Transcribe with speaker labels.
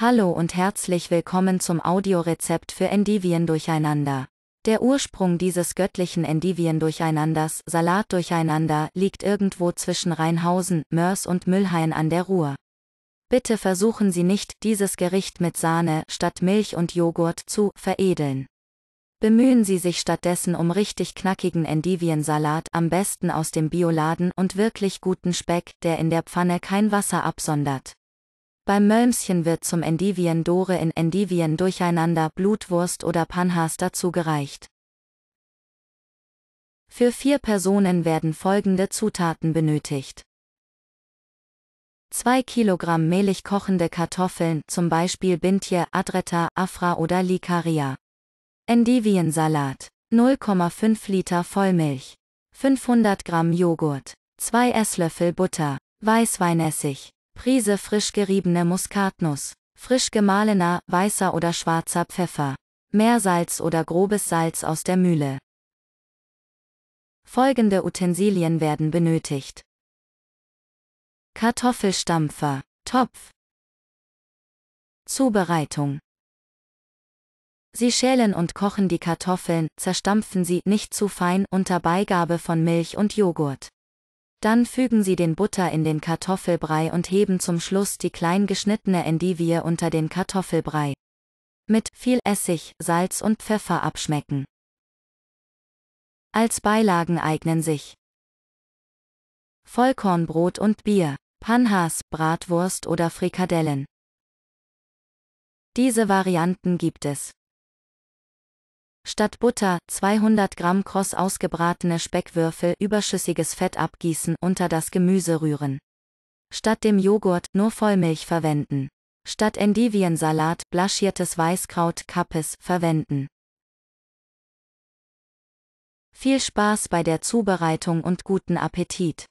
Speaker 1: Hallo und herzlich willkommen zum Audiorezept für Endivien durcheinander. Der Ursprung dieses göttlichen Endivien durcheinanders, Salat durcheinander, liegt irgendwo zwischen Rheinhausen, Mörs und Müllhain an der Ruhr. Bitte versuchen Sie nicht, dieses Gericht mit Sahne statt Milch und Joghurt zu veredeln. Bemühen Sie sich stattdessen um richtig knackigen Endiviensalat, am besten aus dem Bioladen und wirklich guten Speck, der in der Pfanne kein Wasser absondert. Beim Mölmschen wird zum Endivien Dore in Endivien durcheinander Blutwurst oder Panhas dazu gereicht. Für vier Personen werden folgende Zutaten
Speaker 2: benötigt.
Speaker 1: 2 Kilogramm mehlig kochende Kartoffeln, zum Beispiel Bintje, Adretta, Afra oder Likaria. Endiviensalat. 0,5 Liter Vollmilch. 500 Gramm Joghurt. 2 Esslöffel Butter. Weißweinessig. Prise frisch geriebene Muskatnuss, frisch gemahlener, weißer oder schwarzer Pfeffer, Meersalz oder grobes Salz aus der Mühle. Folgende Utensilien werden benötigt.
Speaker 2: Kartoffelstampfer, Topf.
Speaker 1: Zubereitung. Sie schälen und kochen die Kartoffeln, zerstampfen sie nicht zu fein unter Beigabe von Milch und Joghurt. Dann fügen Sie den Butter in den Kartoffelbrei und heben zum Schluss die klein geschnittene Endivie unter den Kartoffelbrei. Mit viel Essig, Salz und Pfeffer abschmecken.
Speaker 2: Als Beilagen eignen sich Vollkornbrot und Bier, Panhas, Bratwurst oder Frikadellen.
Speaker 1: Diese Varianten gibt es. Statt Butter 200 Gramm kross ausgebratene Speckwürfel überschüssiges Fett abgießen unter das Gemüse rühren. Statt dem Joghurt nur Vollmilch verwenden. Statt Endiviensalat blaschiertes Weißkraut Kappes verwenden.
Speaker 2: Viel Spaß bei der Zubereitung und guten Appetit!